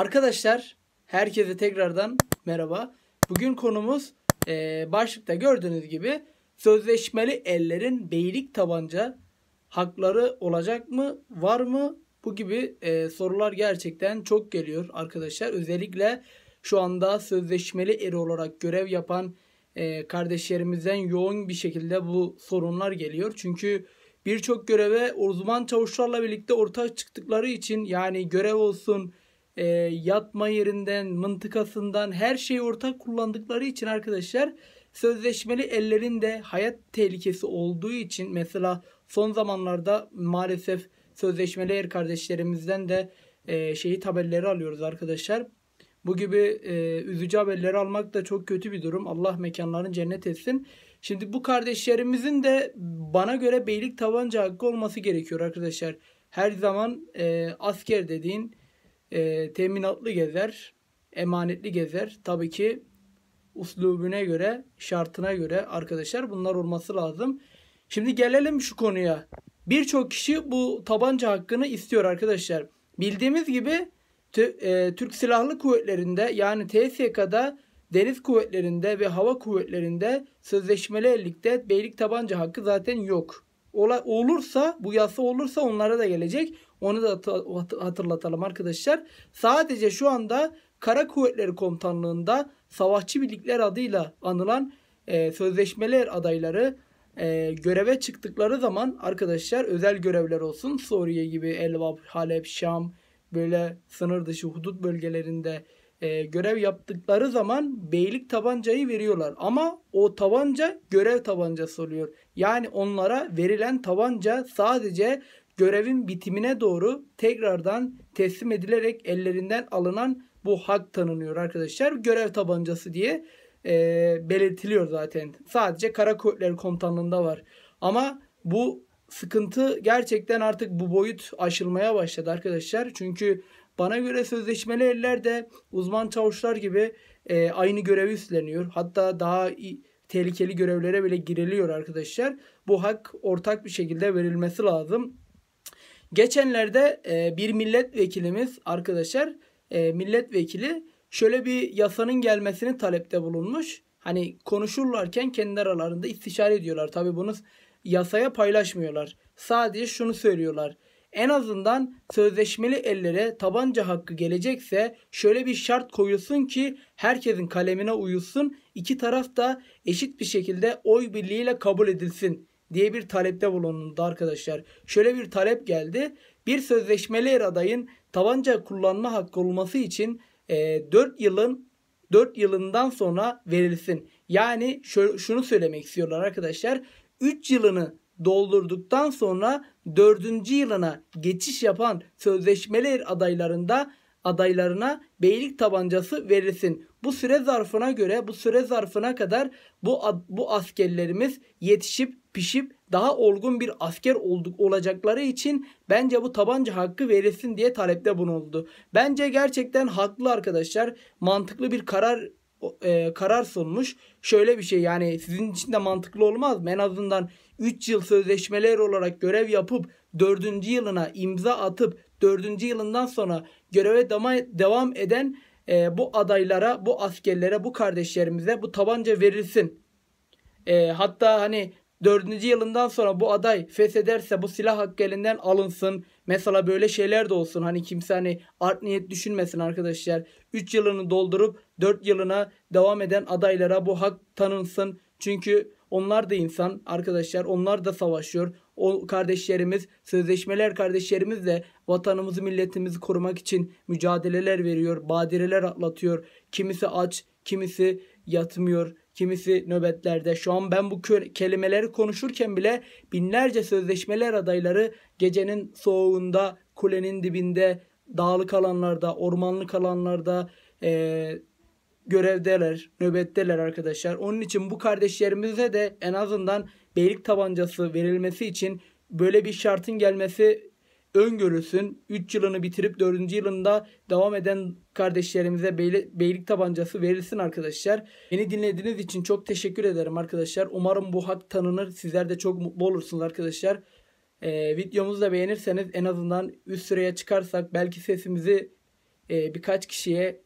Arkadaşlar herkese tekrardan merhaba. Bugün konumuz e, başlıkta gördüğünüz gibi sözleşmeli ellerin beylik tabanca hakları olacak mı var mı bu gibi e, sorular gerçekten çok geliyor arkadaşlar. Özellikle şu anda sözleşmeli eri olarak görev yapan e, kardeşlerimizden yoğun bir şekilde bu sorunlar geliyor. Çünkü birçok göreve uzman çavuşlarla birlikte ortak çıktıkları için yani görev olsun, e, yatma yerinden, mıntıkasından her şeyi ortak kullandıkları için arkadaşlar sözleşmeli ellerin de hayat tehlikesi olduğu için mesela son zamanlarda maalesef sözleşmeli er kardeşlerimizden de e, şehit haberleri alıyoruz arkadaşlar. Bu gibi e, üzücü haberleri almak da çok kötü bir durum. Allah mekanlarını cennet etsin. Şimdi bu kardeşlerimizin de bana göre beylik tabanca hakkı olması gerekiyor arkadaşlar. Her zaman e, asker dediğin e, teminatlı gezer, emanetli gezer. Tabii ki uslubüne göre, şartına göre arkadaşlar bunlar olması lazım. Şimdi gelelim şu konuya. Birçok kişi bu tabanca hakkını istiyor arkadaşlar. Bildiğimiz gibi e, Türk Silahlı Kuvvetleri'nde yani TSK'da Deniz kuvvetlerinde ve hava kuvvetlerinde sözleşmeli ellikte beylik tabanca hakkı zaten yok ola, olursa bu yasa olursa onlara da gelecek. Onu da hatırlatalım arkadaşlar. Sadece şu anda Kara Kuvvetleri Komutanlığı'nda savaşçı birlikler adıyla anılan e, sözleşmeler adayları e, göreve çıktıkları zaman arkadaşlar özel görevler olsun. Suriye gibi Elbap, Halep, Şam böyle sınır dışı hudut bölgelerinde e, görev yaptıkları zaman beylik tabancayı veriyorlar. Ama o tabanca görev tabancası oluyor. Yani onlara verilen tabanca sadece görevin bitimine doğru tekrardan teslim edilerek ellerinden alınan bu hak tanınıyor arkadaşlar. Görev tabancası diye e, belirtiliyor zaten. Sadece Kara Kuvvetleri Komutanlığı'nda var. Ama bu sıkıntı gerçekten artık bu boyut aşılmaya başladı arkadaşlar. Çünkü bana göre sözleşmeli eller de uzman çavuşlar gibi e, aynı görevi üstleniyor. Hatta daha tehlikeli görevlere bile giriliyor arkadaşlar. Bu hak ortak bir şekilde verilmesi lazım. Geçenlerde e, bir milletvekilimiz arkadaşlar e, milletvekili şöyle bir yasanın gelmesini talepte bulunmuş. Hani konuşurlarken kendi aralarında istişare ediyorlar. Tabi bunu yasaya paylaşmıyorlar. Sadece şunu söylüyorlar. En azından sözleşmeli ellere tabanca hakkı gelecekse şöyle bir şart koyulsun ki herkesin kalemine uyulsun, iki taraf da eşit bir şekilde oy birliğiyle kabul edilsin diye bir talepte bulunuldu arkadaşlar. Şöyle bir talep geldi. Bir sözleşmeli er adayın tabanca kullanma hakkı olması için e, 4 yılın 4 yılından sonra verilsin. Yani şunu söylemek istiyorlar arkadaşlar. 3 yılını doldurduktan sonra 4. yılına geçiş yapan sözleşmeler adaylarında adaylarına beylik tabancası verilsin. Bu süre zarfına göre bu süre zarfına kadar bu bu askerlerimiz yetişip pişip daha olgun bir asker olduk olacakları için bence bu tabanca hakkı verilsin diye talepte bulunuldu. Bence gerçekten haklı arkadaşlar. Mantıklı bir karar e, karar sunmuş. Şöyle bir şey yani sizin için de mantıklı olmaz mı? En azından 3 yıl sözleşmeler olarak görev yapıp 4. yılına imza atıp 4. yılından sonra göreve devam eden e, bu adaylara, bu askerlere, bu kardeşlerimize bu tabanca verilsin. E, hatta hani Dördüncü yılından sonra bu aday feshederse bu silah hakkı elinden alınsın. Mesela böyle şeyler de olsun. Hani kimse hani art niyet düşünmesin arkadaşlar. 3 yılını doldurup 4 yılına devam eden adaylara bu hak tanınsın. Çünkü onlar da insan arkadaşlar. Onlar da savaşıyor. O kardeşlerimiz, sözleşmeler kardeşlerimiz de vatanımızı, milletimizi korumak için mücadeleler veriyor, badireler atlatıyor. Kimisi aç, kimisi yatmıyor kimisi nöbetlerde. Şu an ben bu kelimeleri konuşurken bile binlerce sözleşmeler adayları gecenin soğuğunda, kulenin dibinde, dağlık alanlarda, ormanlık alanlarda e, görevdeler, nöbetteler arkadaşlar. Onun için bu kardeşlerimize de en azından beylik tabancası verilmesi için böyle bir şartın gelmesi öngörülsün. 3 yılını bitirip 4. yılında devam eden kardeşlerimize beylik tabancası verilsin arkadaşlar. Beni dinlediğiniz için çok teşekkür ederim arkadaşlar. Umarım bu hak tanınır. Sizler de çok mutlu olursunuz arkadaşlar. Ee, videomuzu da beğenirseniz en azından üst sıraya çıkarsak belki sesimizi e, birkaç kişiye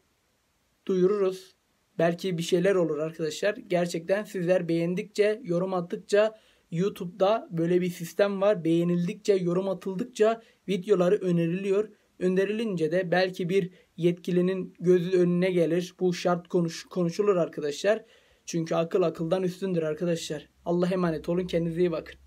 duyururuz. Belki bir şeyler olur arkadaşlar. Gerçekten sizler beğendikçe, yorum attıkça YouTube'da böyle bir sistem var. Beğenildikçe, yorum atıldıkça videoları öneriliyor. Önerilince de belki bir yetkilinin gözü önüne gelir. Bu şart konuş konuşulur arkadaşlar. Çünkü akıl akıldan üstündür arkadaşlar. Allah emanet olun. Kendinize iyi bakın.